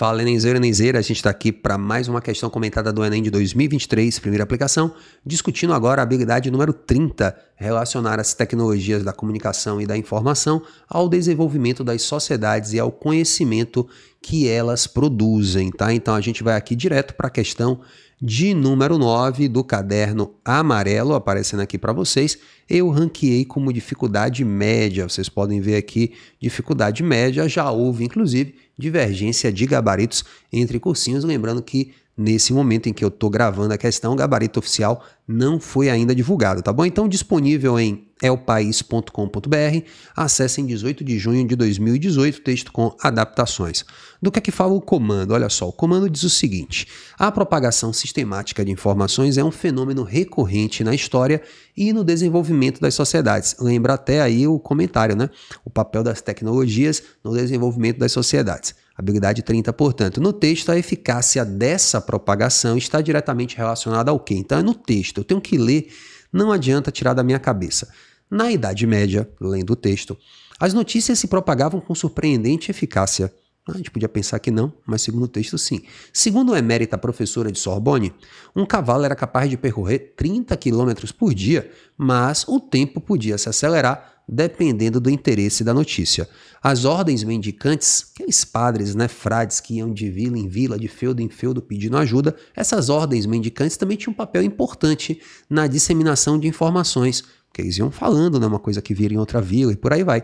Fala Enenzeiro e a gente está aqui para mais uma questão comentada do Enem de 2023, primeira aplicação, discutindo agora a habilidade número 30, relacionar as tecnologias da comunicação e da informação ao desenvolvimento das sociedades e ao conhecimento que elas produzem, tá? Então a gente vai aqui direto para a questão de número 9 do caderno amarelo, aparecendo aqui para vocês. Eu ranqueei como dificuldade média. Vocês podem ver aqui dificuldade média. Já houve, inclusive, divergência de gabaritos entre cursinhos. Lembrando que nesse momento em que eu estou gravando a questão, o gabarito oficial não foi ainda divulgado, tá bom? Então, disponível em elpaís.com.br. Acesse em 18 de junho de 2018 texto com adaptações. Do que é que fala o comando? Olha só, o comando diz o seguinte: a propagação sistemática de informações é um fenômeno recorrente na história e no desenvolvimento das sociedades. Lembra até aí o comentário, né? O papel das tecnologias no desenvolvimento das sociedades. Habilidade 30, portanto. No texto, a eficácia dessa propagação está diretamente relacionada ao quê? Então, é no texto. Eu tenho que ler, não adianta tirar da minha cabeça. Na Idade Média, lendo o texto, as notícias se propagavam com surpreendente eficácia. A gente podia pensar que não, mas segundo o texto, sim. Segundo a emérita professora de Sorbonne, um cavalo era capaz de percorrer 30 km por dia, mas o tempo podia se acelerar dependendo do interesse da notícia. As ordens mendicantes, aqueles padres, né, frades que iam de vila em vila, de feudo em feudo pedindo ajuda, essas ordens mendicantes também tinham um papel importante na disseminação de informações porque eles iam falando, né? Uma coisa que vira em outra vila e por aí vai.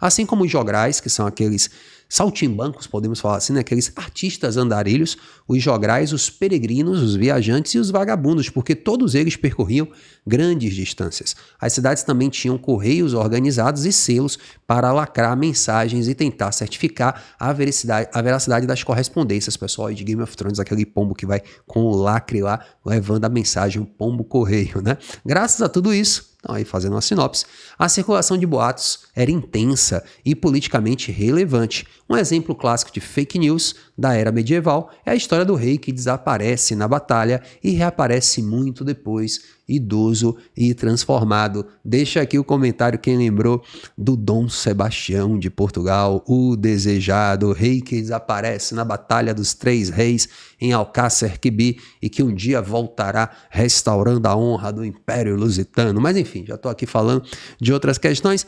Assim como os jograis, que são aqueles saltimbancos, podemos falar assim, né? Aqueles artistas andarilhos, os jograis, os peregrinos, os viajantes e os vagabundos, porque todos eles percorriam grandes distâncias. As cidades também tinham correios organizados e selos para lacrar mensagens e tentar certificar a veracidade, a veracidade das correspondências, pessoal, de Game of Thrones, aquele pombo que vai com o lacre lá, levando a mensagem, o pombo correio, né? Graças a tudo isso, aí fazendo uma sinopse, a circulação de boatos era intensa e politicamente relevante. Um exemplo clássico de fake news da era medieval é a história do rei que desaparece na batalha e reaparece muito depois, idoso e transformado. Deixa aqui o comentário quem lembrou do Dom Sebastião de Portugal, o desejado rei que desaparece na Batalha dos Três Reis em Alcácer Quibi e que um dia voltará restaurando a honra do Império Lusitano. Mas enfim, já estou aqui falando de outras questões.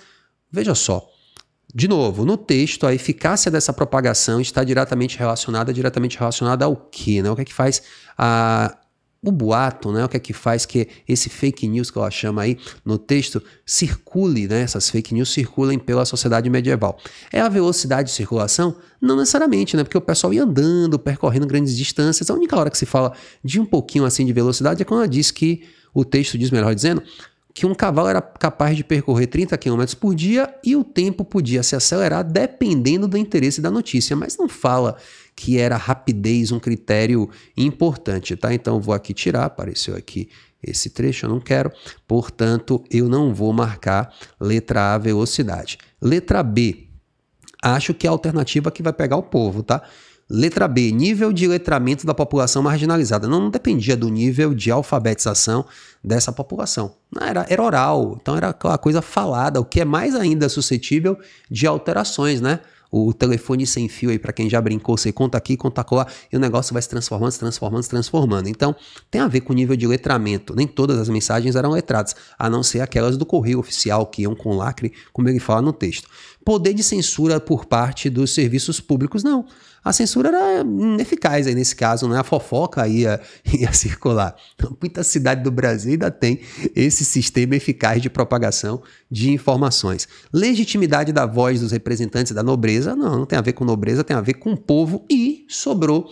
Veja só, de novo, no texto, a eficácia dessa propagação está diretamente relacionada, diretamente relacionada ao quê? Né? O que é que faz a o boato, né? O que é que faz que esse fake news que ela chama aí no texto circule, né? Essas fake news circulem pela sociedade medieval. É a velocidade de circulação? Não necessariamente, né? Porque o pessoal ia andando, percorrendo grandes distâncias. A única hora que se fala de um pouquinho assim de velocidade é quando ela diz que o texto diz, melhor dizendo, que um cavalo era capaz de percorrer 30 km por dia e o tempo podia se acelerar dependendo do interesse da notícia, mas não fala que era rapidez um critério importante, tá? Então vou aqui tirar, apareceu aqui esse trecho, eu não quero, portanto eu não vou marcar letra A velocidade. Letra B, acho que é a alternativa que vai pegar o povo, tá? Letra B, nível de letramento da população marginalizada. Não, não dependia do nível de alfabetização dessa população. Não, era, era oral, então era aquela coisa falada, o que é mais ainda suscetível de alterações, né? o telefone sem fio aí para quem já brincou, você conta aqui, conta lá, e o negócio vai se transformando, se transformando, se transformando. Então, tem a ver com o nível de letramento. Nem todas as mensagens eram letradas, a não ser aquelas do correio oficial que iam com lacre, como ele fala no texto poder de censura por parte dos serviços públicos, não. A censura era ineficaz aí nesse caso, né? a fofoca ia, ia circular. Então, muita cidade do Brasil ainda tem esse sistema eficaz de propagação de informações. Legitimidade da voz dos representantes da nobreza, não, não tem a ver com nobreza, tem a ver com o povo e sobrou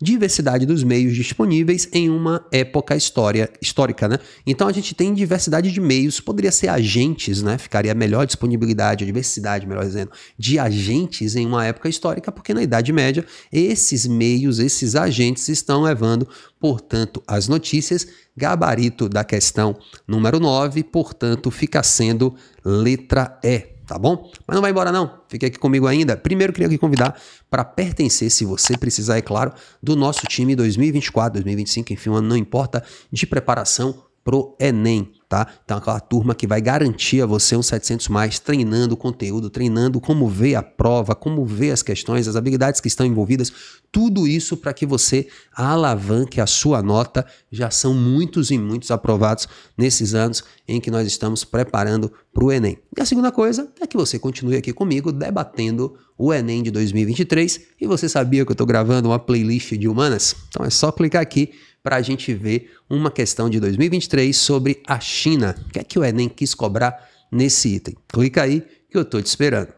diversidade dos meios disponíveis em uma época história, histórica, né? Então a gente tem diversidade de meios, poderia ser agentes, né? Ficaria melhor disponibilidade, a diversidade, melhor dizendo, de agentes em uma época histórica, porque na Idade Média esses meios, esses agentes estão levando, portanto, as notícias, gabarito da questão número 9, portanto, fica sendo letra E tá bom? Mas não vai embora não, fique aqui comigo ainda. Primeiro queria te convidar para pertencer, se você precisar, é claro, do nosso time 2024, 2025, enfim, um ano não importa, de preparação pro Enem tá? Então aquela turma que vai garantir a você um 700 mais treinando o conteúdo, treinando como ver a prova, como ver as questões, as habilidades que estão envolvidas, tudo isso para que você alavanque a sua nota. Já são muitos e muitos aprovados nesses anos em que nós estamos preparando para o ENEM. E a segunda coisa é que você continue aqui comigo debatendo o ENEM de 2023 e você sabia que eu estou gravando uma playlist de humanas? Então é só clicar aqui para a gente ver uma questão de 2023 sobre a China. O que é que o Enem quis cobrar nesse item? Clica aí que eu estou te esperando.